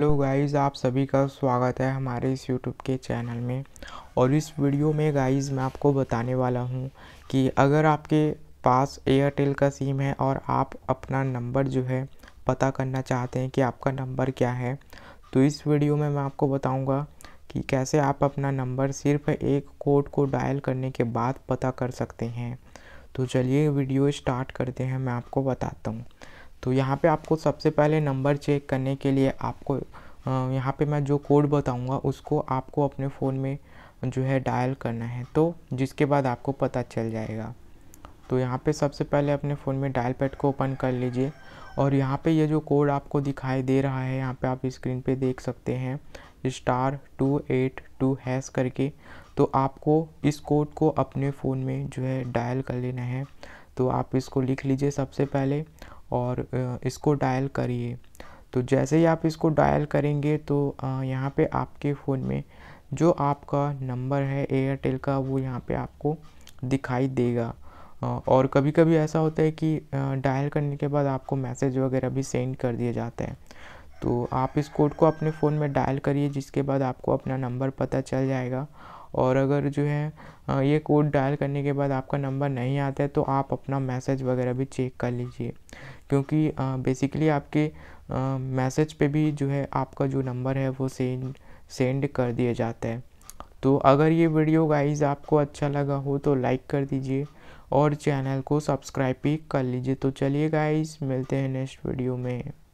hello guys आप सभी का स्वागत है हमारे इस यूट्यूब के चैनल में और इस वीडियो में गाइस मैं आपको बताने वाला हूं कि अगर आपके पास एयरटेल का सिम है और आप अपना नंबर जो है पता करना चाहते हैं कि आपका नंबर क्या है तो इस वीडियो में मैं आपको बताऊंगा कि कैसे आप अपना नंबर सिर्फ एक कोड को डायल करने के बाद पता कर सकते हैं तो चलिए वीडियो स्टार्ट करते हैं मैं आपको बताता हूँ तो यहाँ पे आपको सबसे पहले नंबर चेक करने के लिए आपको यहाँ पे मैं जो कोड बताऊँगा उसको आपको अपने फ़ोन में जो है डायल करना है तो जिसके बाद आपको पता चल जाएगा तो यहाँ पे सबसे पहले अपने फ़ोन में डायल पैड को ओपन कर लीजिए और यहाँ पे ये यह जो कोड आपको दिखाई दे रहा है यहाँ पे आप स्क्रीन पे देख सकते हैं star two eight two hash करके तो आपको इस कोड को अपने फ़ोन में जो है डायल कर लेना है तो आप इसको लिख लीजिए सबसे पहले और इसको डायल करिए तो जैसे ही आप इसको डायल करेंगे तो यहाँ पे आपके फ़ोन में जो आपका नंबर है एयरटेल का वो यहाँ पे आपको दिखाई देगा और कभी कभी ऐसा होता है कि डायल करने के बाद आपको मैसेज वगैरह भी सेंड कर दिए जाते हैं तो आप इस कोड को अपने फ़ोन में डायल करिए जिसके बाद आपको अपना नंबर पता चल जाएगा और अगर जो है ये कोड डायल करने के बाद आपका नंबर नहीं आता है तो आप अपना मैसेज वगैरह भी चेक कर लीजिए क्योंकि बेसिकली आपके मैसेज पे भी जो है आपका जो नंबर है वो सेंड सेंड कर दिया जाता है तो अगर ये वीडियो गाइज आपको अच्छा लगा हो तो लाइक कर दीजिए और चैनल को सब्सक्राइब भी कर लीजिए तो चलिए गाइज मिलते हैं नेक्स्ट वीडियो में